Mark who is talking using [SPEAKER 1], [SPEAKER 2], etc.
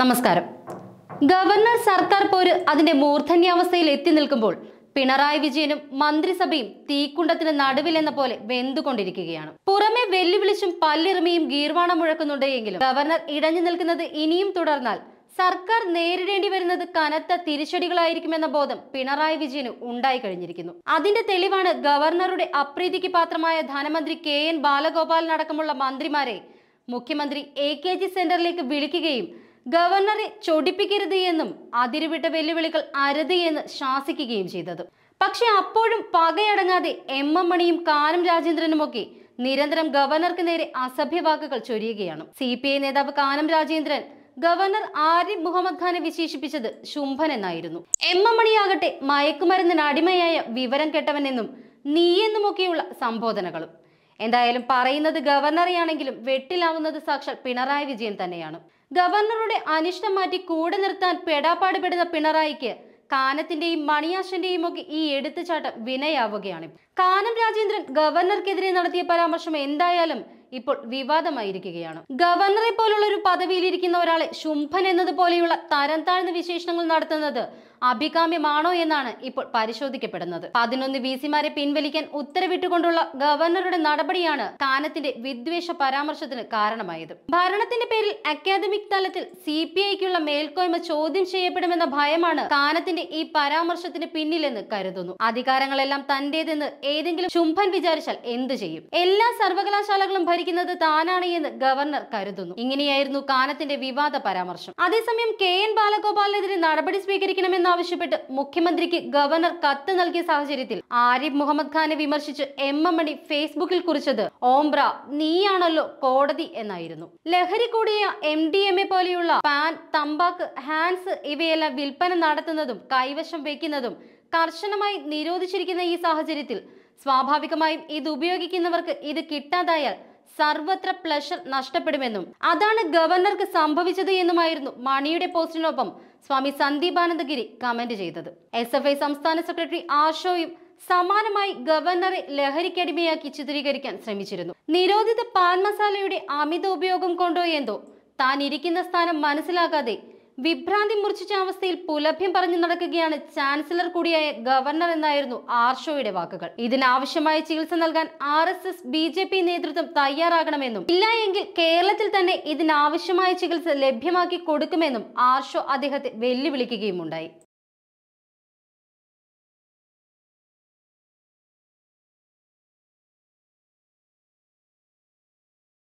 [SPEAKER 1] നമസ്കാരം ഗവർണർ സർക്കാർ പോര് അതിന്റെ മൂർധന്യാവസ്ഥയിൽ എത്തി നിൽക്കുമ്പോൾ പിണറായി വിജയനും മന്ത്രിസഭയും തീക്കുണ്ടത്തിന് നടുവിലെന്ന പോലെ വെന്തുകൊണ്ടിരിക്കുകയാണ് പുറമെ വെല്ലുവിളിച്ചും പല്ലിറുമിയും ഗീർവാണം മുഴക്കുന്നുണ്ടെങ്കിലും ഗവർണർ ഇടഞ്ഞു നിൽക്കുന്നത് ഇനിയും തുടർന്നാൽ സർക്കാർ നേരിടേണ്ടി വരുന്നത് കനത്ത തിരിച്ചടികളായിരിക്കുമെന്ന ബോധം പിണറായി വിജയന് ഉണ്ടായി കഴിഞ്ഞിരിക്കുന്നു അതിന്റെ തെളിവാണ് ഗവർണറുടെ അപ്രീതിക്ക് പാത്രമായ ധനമന്ത്രി കെ എൻ ബാലഗോപാലിനടക്കമുള്ള മന്ത്രിമാരെ മുഖ്യമന്ത്രി എ കെ ജി സെന്ററിലേക്ക് വിളിക്കുകയും ഗവർണറെ ചൊടിപ്പിക്കരുത് എന്നും അതിരുവിട്ട വെല്ലുവിളികൾ അരുത് എന്ന് ശാസിക്കുകയും ചെയ്തത് പക്ഷെ അപ്പോഴും പകയടങ്ങാതെ എം എം മണിയും കാനം രാജേന്ദ്രനുമൊക്കെ നിരന്തരം ഗവർണർക്ക് നേരെ അസഭ്യവാക്കുകൾ ചൊരിയുകയാണ് സി പി ഐ നേതാവ് കാനം രാജേന്ദ്രൻ ഗവർണർ ആരിഫ് മുഹമ്മദ് ഖാനെ വിശേഷിപ്പിച്ചത് ശുംഭൻ എന്നായിരുന്നു എം എം മണിയാകട്ടെ മയക്കുമരുന്നിന് അടിമയായ വിവരം കെട്ടവനെന്നും നീയെന്നുമൊക്കെയുള്ള സംബോധനകളും എന്തായാലും പറയുന്നത് ഗവർണറെയാണെങ്കിലും വെട്ടിലാവുന്നത് സാക്ഷാൽ പിണറായി വിജയൻ തന്നെയാണ് ഗവർണറുടെ അനിഷ്ടം മാറ്റി കൂടെ നിർത്താൻ പെടാപ്പാടുപെടുന്ന പിണറായിക്ക് കാനത്തിന്റെയും മണിയാശന്റെയും ഒക്കെ ഈ എടുത്തുചാട്ടം വിനയാവുകയാണ് കാനം രാജേന്ദ്രൻ ഗവർണർക്കെതിരെ നടത്തിയ പരാമർശം എന്തായാലും ഇപ്പോൾ വിവാദമായിരിക്കുകയാണ് ഗവർണറെ പോലുള്ള ഒരു പദവിയിലിരിക്കുന്ന ഒരാളെ ശുംഭൻ എന്നതുപോലെയുള്ള തരം താഴ്ന്ന വിശേഷണങ്ങൾ നടത്തുന്നത് അഭികാമ്യമാണോ എന്നാണ് ഇപ്പോൾ പരിശോധിക്കപ്പെടുന്നത് പതിനൊന്ന് സിമാരെ പിൻവലിക്കാൻ ഉത്തരവിട്ടുകൊണ്ടുള്ള ഗവർണറുടെ നടപടിയാണ് കാനത്തിന്റെ വിദ്വേഷ പരാമർശത്തിന് കാരണമായത് ഭരണത്തിന്റെ പേരിൽ അക്കാദമിക് തലത്തിൽ സി പി ഐക്കുള്ള മേൽക്കോയ്മ ചോദ്യം ചെയ്യപ്പെടുമെന്ന ഭയമാണ് കാനത്തിന്റെ ഈ പരാമർശത്തിന് പിന്നിലെന്ന് കരുതുന്നു അധികാരങ്ങളെല്ലാം തന്റേതെന്ന് ഏതെങ്കിലും ശുംഭൻ വിചാരിച്ചാൽ എന്തു ചെയ്യും എല്ലാ സർവകലാശാലകളും സംസാരിക്കുന്നത് താനാണ് എന്ന് ഗവർണർ കരുതുന്നു ഇങ്ങനെയായിരുന്നു കാനത്തിന്റെ വിവാദ പരാമർശം അതേസമയം കെ എൻ ബാലഗോപാലിനെതിരെ നടപടി സ്വീകരിക്കണമെന്നാവശ്യപ്പെട്ട് മുഖ്യമന്ത്രിക്ക് ഗവർണർ കത്ത് നൽകിയ സാഹചര്യത്തിൽ ആരിഫ് മുഹമ്മദ് ഖാനെ വിമർശിച്ച് എം എം മണി ഫേസ്ബുക്കിൽ കുറിച്ചത് ഓംബ്ര നീയാണല്ലോ കോടതി എന്നായിരുന്നു ലഹരി കൂടിയ എം ഡി എം എ പോലെയുള്ള പാൻ തമ്പാക്ക് ഹാൻസ് ഇവയെല്ലാം വിൽപ്പന നടത്തുന്നതും കൈവശം വയ്ക്കുന്നതും കർശനമായി നിരോധിച്ചിരിക്കുന്ന ഈ സാഹചര്യത്തിൽ സ്വാഭാവികമായും ഇത് ഉപയോഗിക്കുന്നവർക്ക് ഇത് കിട്ടാതായാൽ സർവത്ര പ്ലഷർ നഷ്ടപ്പെടുമെന്നും അതാണ് ഗവർണർക്ക് സംഭവിച്ചത് എന്നുമായിരുന്നു മണിയുടെ പോസ്റ്റിനൊപ്പം സ്വാമി സന്ദീപാനന്ദഗിരി കമന്റ് ചെയ്തത് എസ് സംസ്ഥാന സെക്രട്ടറി ആഷോയും സമാനമായി ഗവർണറെ ലഹരിക്കടിമയാക്കി ചിത്രീകരിക്കാൻ ശ്രമിച്ചിരുന്നു നിരോധിത പാൻ മസാലയുടെ അമിത ഉപയോഗം കൊണ്ടോ എന്തോ താൻ ഇരിക്കുന്ന സ്ഥാനം മനസ്സിലാക്കാതെ വിഭ്രാന്തി മുറിച്ച അവസ്ഥയിൽ പുലഭ്യം പറഞ്ഞു നടക്കുകയാണ് ചാൻസലർ കൂടിയായ ഗവർണർ എന്നായിരുന്നു ആർഷോയുടെ വാക്കുകൾ ഇതിനാവശ്യമായ ചികിത്സ നൽകാൻ R S S B J P നേതൃത്വം തയ്യാറാകണമെന്നും ഇല്ല എങ്കിൽ കേരളത്തിൽ തന്നെ ഇതിനാവശ്യമായ ചികിത്സ ലഭ്യമാക്കി കൊടുക്കുമെന്നും ആർഷോ അദ്ദേഹത്തെ വെല്ലുവിളിക്കുകയും ഉണ്ടായി